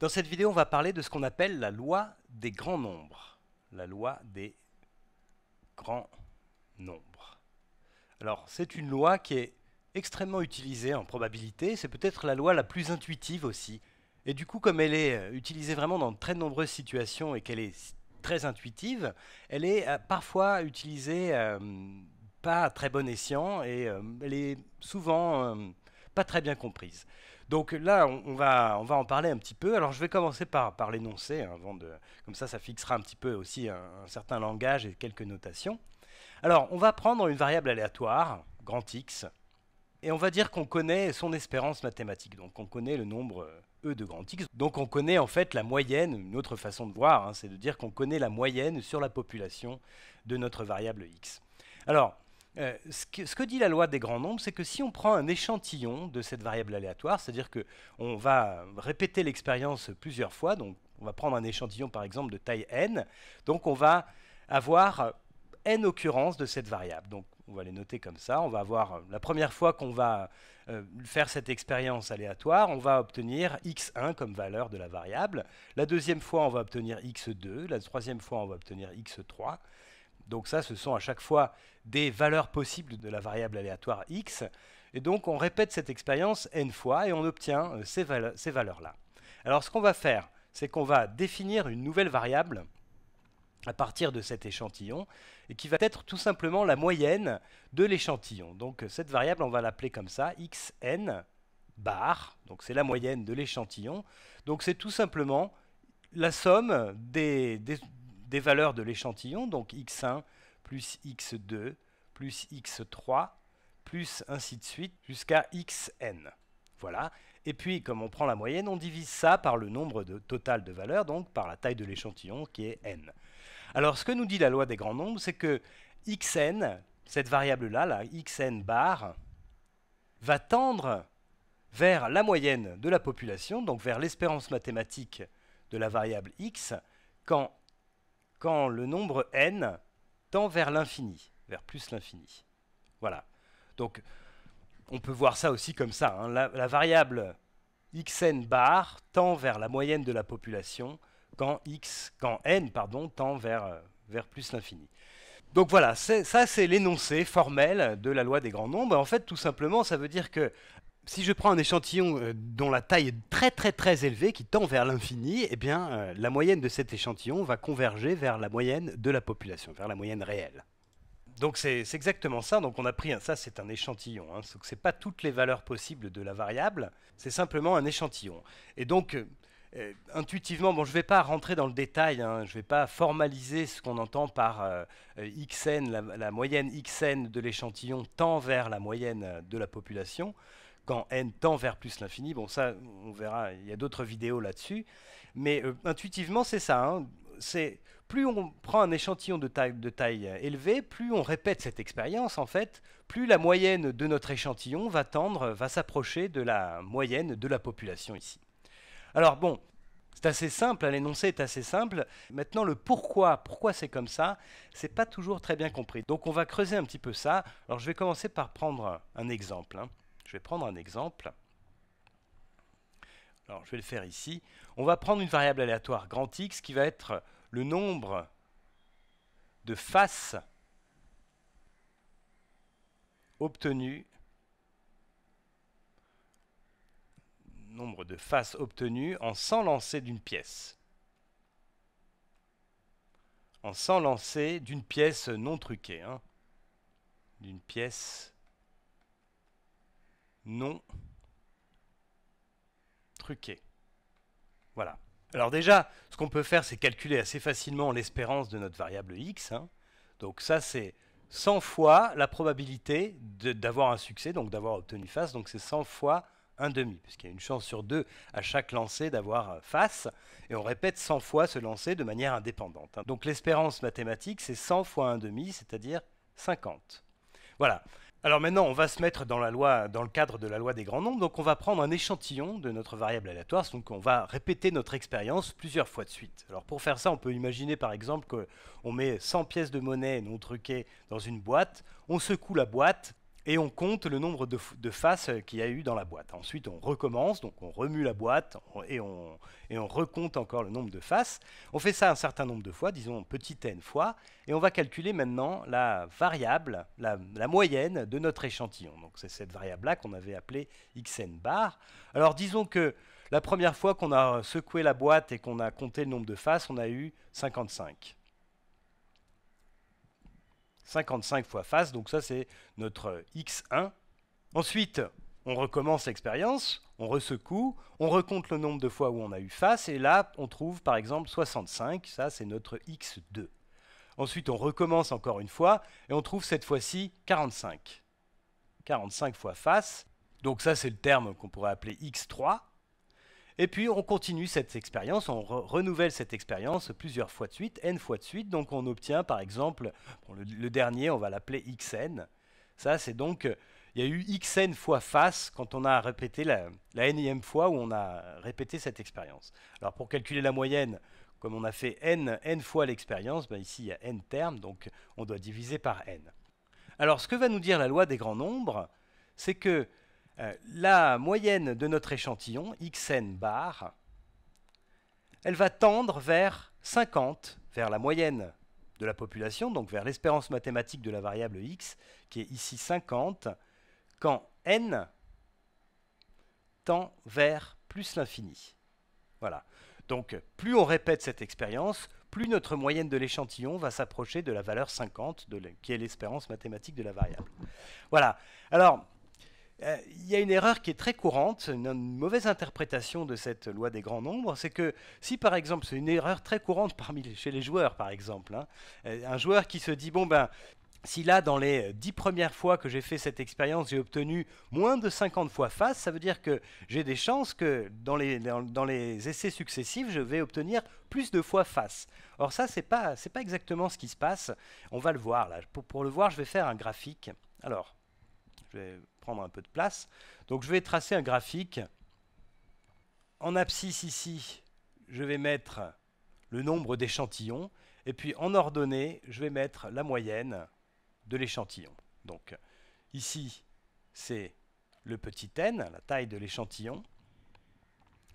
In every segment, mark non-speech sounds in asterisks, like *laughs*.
Dans cette vidéo, on va parler de ce qu'on appelle la loi des grands nombres. La loi des grands nombres. Alors, c'est une loi qui est extrêmement utilisée en probabilité, c'est peut-être la loi la plus intuitive aussi. Et du coup, comme elle est euh, utilisée vraiment dans de très nombreuses situations et qu'elle est très intuitive, elle est euh, parfois utilisée euh, pas à très bon escient et elle est souvent pas très bien comprise Donc là, on, va, on va en parler un petit peu. Alors je vais commencer par, par l'énoncé, hein, avant de, comme ça ça fixera un petit peu aussi un, certain langage et quelques notations. Alors on va prendre une variable aléatoire, grand X, et on va dire qu'on connaît son espérance mathématique, donc on connaît le nombre E de grand X, donc on connaît en fait la moyenne, une autre façon de voir, hein, c'est de dire qu'on connaît la moyenne sur la population de notre variable X. Alors, euh, ce, que, dit la loi des grands nombres, c'est que si on prend un échantillon de cette variable aléatoire, c'est-à-dire qu'on va répéter l'expérience plusieurs fois, donc on va prendre un échantillon par exemple de taille n, donc on va avoir n occurrences de cette variable. Donc on va les noter comme ça, on va avoir la première fois qu'on va euh, faire cette expérience aléatoire, on va obtenir x1 comme valeur de la variable, la deuxième fois on va obtenir x2, la troisième fois on va obtenir x3, donc ça, ce sont à chaque fois des valeurs possibles de la variable aléatoire x. Et donc on répète cette expérience n fois et on obtient euh, ces, valeurs-là. Alors ce qu'on va faire, c'est qu'on va définir une nouvelle variable à partir de cet échantillon et qui va être tout simplement la moyenne de l'échantillon. Donc euh, cette variable, on va l'appeler comme ça, xn bar, donc c'est la moyenne de l'échantillon. Donc c'est tout simplement la somme des, des valeurs de l'échantillon, donc x1 plus x2 plus x3 plus ainsi de suite jusqu'à xn. Voilà. Et puis, comme on prend la moyenne, on divise ça par le nombre de, total de valeurs, donc par la taille de l'échantillon qui est n. Alors, ce que nous dit la loi des grands nombres, c'est que xn, cette variable-là, la xn bar, va tendre vers la moyenne de la population, donc vers l'espérance mathématique de la variable x, quand quand le nombre n tend vers l'infini, vers plus l'infini. Voilà. Donc, on peut voir ça aussi comme ça. Hein. La, variable xn bar tend vers la moyenne de la population quand, x, quand n pardon, tend vers, euh, vers plus l'infini. Donc voilà, ça c'est l'énoncé formel de la loi des grands nombres. En fait, tout simplement, ça veut dire que si je prends un échantillon euh, dont la taille est très très très élevée, qui tend vers l'infini, eh bien, euh, la moyenne de cet échantillon va converger vers la moyenne de la population, vers la moyenne réelle. Donc c'est exactement ça. Donc on a pris un, ça, c'est un échantillon. Hein. Ce n'est pas toutes les valeurs possibles de la variable, c'est simplement un échantillon. Et donc euh, intuitivement, bon, je ne vais pas rentrer dans le détail, hein. je ne vais pas formaliser ce qu'on entend par xn, la, la, moyenne xn de l'échantillon tend vers la moyenne de la population quand n tend vers plus l'infini. Bon, ça, on verra, il y a d'autres vidéos là-dessus. Mais euh, intuitivement, c'est ça. Hein. C'est plus on prend un échantillon de taille, euh, élevée, plus on répète cette expérience, en fait, plus la moyenne de notre échantillon va tendre, va s'approcher de la moyenne de la population ici. Alors bon, c'est assez simple, hein, l'énoncé est assez simple. Maintenant, le pourquoi, pourquoi c'est comme ça, c'est pas toujours très bien compris. Donc, on va creuser un petit peu ça. Alors, je vais commencer par prendre un exemple. Hein. Je vais prendre un exemple. Alors, je vais le faire ici. On va prendre une variable aléatoire grand X qui va être le nombre de faces obtenues nombre de faces obtenues en 100 lancer d'une pièce. En 100 lancer d'une pièce non truquée. Hein. D'une pièce non truqué. Voilà. Alors déjà, ce qu'on peut faire, c'est calculer assez facilement l'espérance de notre variable x. Hein. Donc ça, c'est 100 fois la probabilité d'avoir un succès, donc d'avoir obtenu face. Donc c'est 100 fois un demi, puisqu'il y a une chance sur deux à chaque lancer d'avoir euh, face. Et on répète 100 fois ce lancer de manière indépendante. Hein. Donc l'espérance mathématique, c'est 100 fois un demi, c'est-à-dire 50. Voilà. Alors maintenant, on va se mettre dans, la loi, dans le cadre de la loi des grands nombres. Donc on va prendre un échantillon de notre variable aléatoire. Donc on va répéter notre expérience plusieurs fois de suite. Alors pour faire ça, on peut imaginer par exemple qu'on met 100 pièces de monnaie non truquées dans une boîte. On secoue la boîte et on compte le nombre de, faces qu'il y a eu dans la boîte. Ensuite, on recommence, donc on remue la boîte et, on, recompte encore le nombre de faces. On fait ça un certain nombre de fois, disons petit n fois, et on va calculer maintenant la variable, la, moyenne de notre échantillon. Donc c'est cette variable-là qu'on avait appelée xn bar. Alors disons que la première fois qu'on a secoué la boîte et qu'on a compté le nombre de faces, on a eu 55. 55 fois face, donc ça c'est notre x1. Ensuite, on recommence l'expérience, on ressecoue, on recompte le nombre de fois où on a eu face, et là on trouve par exemple 65, ça c'est notre x2. Ensuite on recommence encore une fois, et on trouve cette fois-ci 45. 45 fois face, donc ça c'est le terme qu'on pourrait appeler x3. Et puis on continue cette expérience, on renouvelle cette expérience plusieurs fois de suite, n fois de suite. Donc on obtient par exemple, le, dernier, on va l'appeler xn. Ça c'est donc, euh, il y a eu xn fois face quand on a répété la, la ième fois où on a répété cette expérience. Alors pour calculer la moyenne, comme on a fait n, n fois l'expérience, ben, ici il y a n termes, donc on doit diviser par n. Alors ce que va nous dire la loi des grands nombres, c'est que euh, la moyenne de notre échantillon, xn bar, elle va tendre vers 50, vers la moyenne de la population, donc vers l'espérance mathématique de la variable x, qui est ici 50, quand n tend vers plus l'infini. Voilà. Donc plus on répète cette expérience, plus notre moyenne de l'échantillon va s'approcher de la valeur 50, qui est l'espérance mathématique de la variable. Voilà. Alors, euh, il y a une erreur qui est très courante, une, mauvaise interprétation de cette loi des grands nombres, c'est que si par exemple, c'est une erreur très courante parmi chez les joueurs par exemple, hein, euh, un joueur qui se dit bon ben si là, dans les dix premières fois que j'ai fait cette expérience, j'ai obtenu moins de 50 fois face, ça veut dire que j'ai des chances que dans les, dans, les, essais successifs, je vais obtenir plus de fois face. Or ça, c'est pas, pas exactement ce qui se passe. On va le voir là. pour le voir, je vais faire un graphique. Alors, je vais prendre un peu de place. Donc je vais tracer un graphique. En abscisse ici, je vais mettre le nombre d'échantillons. Et puis en ordonnée, je vais mettre la moyenne de l'échantillon. Donc ici, c'est le petit n, la taille de l'échantillon.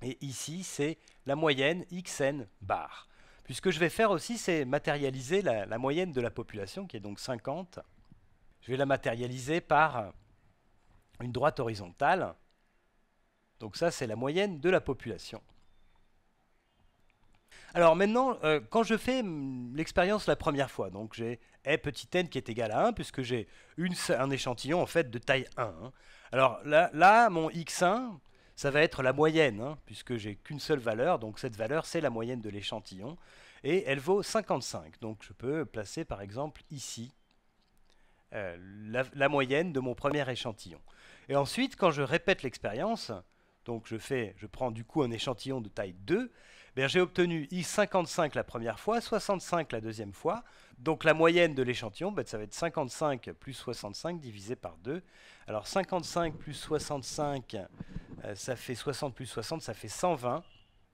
Et ici, c'est la moyenne xn bar. Puisque je vais faire aussi, c'est matérialiser la, la, moyenne de la population, qui est donc 50. Je vais la matérialiser par une droite horizontale. Donc ça, c'est la moyenne de la population. Alors maintenant, euh, quand je fais l'expérience la première fois, donc j'ai e petit n qui est égal à 1, puisque j'ai un échantillon en fait de taille 1. Hein. Alors là, mon x1, ça va être la moyenne, hein, puisque j'ai qu'une seule valeur, donc cette valeur, c'est la moyenne de l'échantillon, et elle vaut 55. Donc je peux placer par exemple ici euh, la moyenne de mon premier échantillon. Et ensuite, quand je répète l'expérience, donc je, prends du coup un échantillon de taille 2, eh j'ai obtenu I55 la première fois, 65 la deuxième fois. Donc la moyenne de l'échantillon, ben, ça va être 55 plus 65 divisé par 2. Alors 55 plus 65, euh, ça fait 60 plus 60, ça fait 120.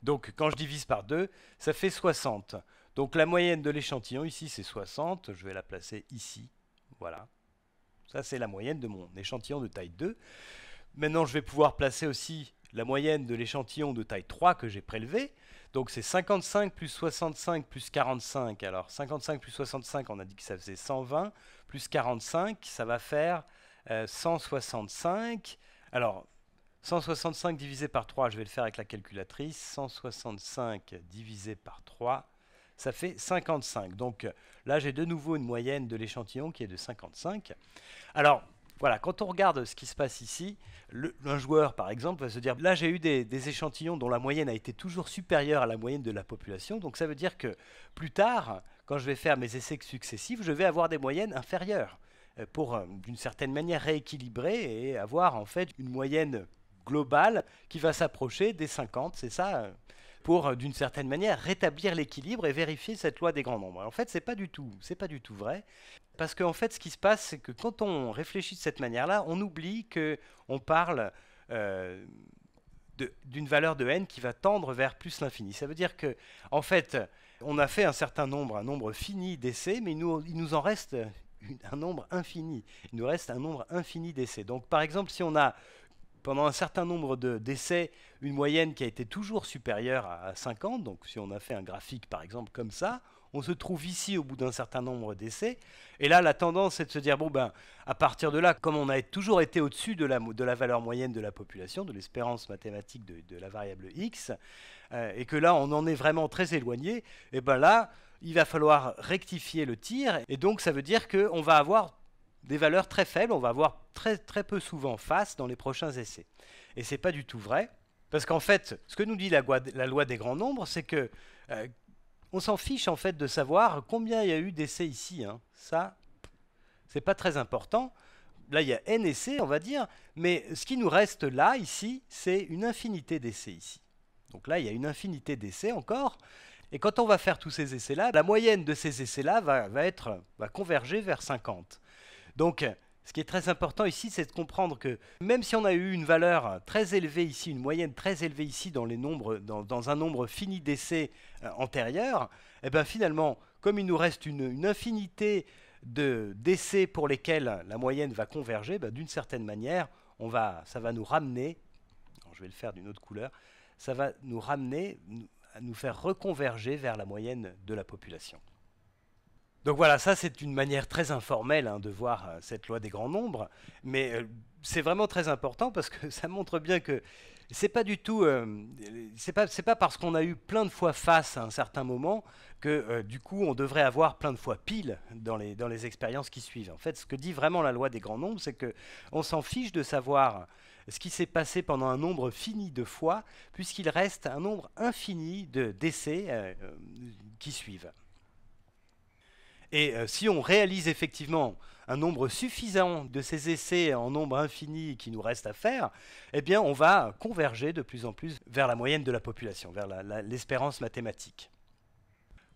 Donc quand je divise par 2, ça fait 60. Donc la moyenne de l'échantillon ici, c'est 60. Je vais la placer ici. Voilà. Ça, c'est la moyenne de mon échantillon de taille 2. Maintenant, je vais pouvoir placer aussi la moyenne de l'échantillon de taille 3 que j'ai prélevé. Donc c'est 55 plus 65 plus 45. Alors 55 plus 65, on a dit que ça faisait 120. Plus 45, ça va faire 165. Euh, Alors 165 divisé par 3, je vais le faire avec la calculatrice. 165 divisé par 3, ça fait 55. Donc euh, là, j'ai de nouveau une moyenne de l'échantillon qui est de 55. Alors, voilà, quand on regarde ce qui se passe ici, le, un joueur, par exemple, va se dire, là, j'ai eu des, des, échantillons dont la moyenne a été toujours supérieure à la moyenne de la population, donc ça veut dire que plus tard, quand je vais faire mes essais successifs, je vais avoir des moyennes inférieures euh, pour, euh, d'une certaine manière, rééquilibrer et avoir, en fait, une moyenne globale qui va s'approcher des 50, c'est ça pour, euh, d'une certaine manière, rétablir l'équilibre et vérifier cette loi des grands nombres. en fait, c'est pas du tout, c'est pas du tout vrai, parce que en fait, ce qui se passe, c'est que quand on réfléchit de cette manière-là, on oublie que on parle euh, d'une valeur de n qui va tendre vers plus l'infini. Ça veut dire que, en fait, on a fait un certain nombre, un nombre fini d'essais, mais il nous, en reste un nombre infini. Il nous reste un nombre infini d'essais. Donc, par exemple, si on a pendant un certain nombre d'essais, décès, une moyenne qui a été toujours supérieure à 50. Donc si on a fait un graphique par exemple comme ça, on se trouve ici au bout d'un certain nombre d'essais. Et là, la tendance, est de se dire, bon, ben, à partir de là, comme on a toujours été au-dessus de la, valeur moyenne de la population, de l'espérance mathématique de, la variable x, euh, et que là, on en est vraiment très éloigné, et eh ben là, il va falloir rectifier le tir. Et donc, ça veut dire qu'on va avoir des valeurs très faibles, on va avoir très, très peu souvent face dans les prochains essais. Et n'est pas du tout vrai, parce qu'en fait, ce que nous dit la, loi des grands nombres, c'est que euh, on s'en fiche en fait de savoir combien il y a eu d'essais ici. Hein. Ça, c'est pas très important. Là, il y a n essais, on va dire, mais ce qui nous reste là, ici, c'est une infinité d'essais ici. Donc là, il y a une infinité d'essais encore. Et quand on va faire tous ces essais-là, la moyenne de ces essais-là va, va converger vers 50. Donc, ce qui est très important ici, c'est de comprendre que même si on a eu une valeur très élevée ici, une moyenne très élevée ici dans, les dans, un nombre fini d'essais euh, antérieurs, eh bien finalement, comme il nous reste une, infinité d'essais pour lesquels la moyenne va converger, ben, d'une certaine manière, ça va nous ramener, je vais le faire d'une autre couleur, ça va nous ramener, à nous faire reconverger vers la moyenne de la population. Donc voilà, ça c'est une manière très informelle hein, de voir euh, cette loi des grands nombres, mais euh, c'est vraiment très important parce que *laughs* ça montre bien que c'est pas du tout, euh, c'est pas, parce qu'on a eu plein de fois face à un certain moment que du coup on devrait avoir plein de fois pile dans les, dans les expériences qui suivent. En fait, ce que dit vraiment la loi des grands nombres, c'est que on s'en fiche de savoir ce qui s'est passé pendant un nombre fini de fois, puisqu'il reste un nombre infini de décès qui suivent. Et euh, si on réalise effectivement un nombre suffisant de ces essais en nombre infini qui nous reste à faire, eh bien on va converger de plus en plus vers la moyenne de la population, vers l'espérance mathématique.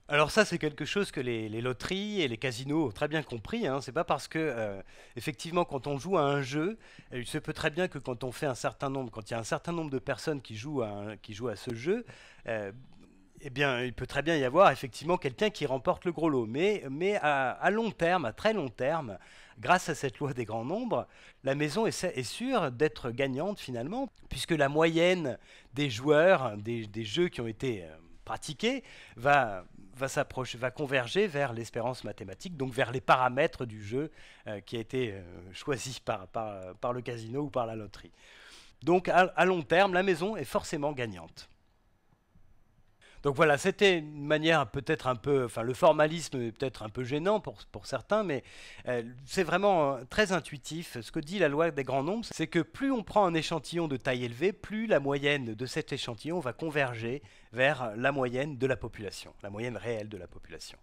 Alors ça, c'est quelque chose que les, loteries et les casinos ont très bien compris. Hein. C'est pas parce que, euh, effectivement, quand on joue à un jeu, euh, il se peut très bien que quand on fait un certain nombre, quand il y a un certain nombre de personnes qui jouent à, ce jeu, eh bien, il peut très bien y avoir effectivement quelqu'un qui remporte le gros lot. Mais, à, long terme, à très long terme, grâce à cette loi des grands nombres, la maison est, sûre d'être gagnante finalement, puisque la moyenne des joueurs, des, jeux qui ont été euh, pratiqués va, va converger vers l'espérance mathématique, donc vers les paramètres du jeu euh, qui a été euh, choisi par, le casino ou par la loterie. Donc à long terme, la maison est forcément gagnante. Donc voilà, c'était une manière peut-être un peu, enfin le formalisme est peut-être un peu gênant pour, certains, mais euh, c'est vraiment euh, très intuitif. Ce que dit la loi des grands nombres, c'est que plus on prend un échantillon de taille élevée, plus la moyenne de cet échantillon va converger vers la moyenne de la population, la moyenne réelle de la population.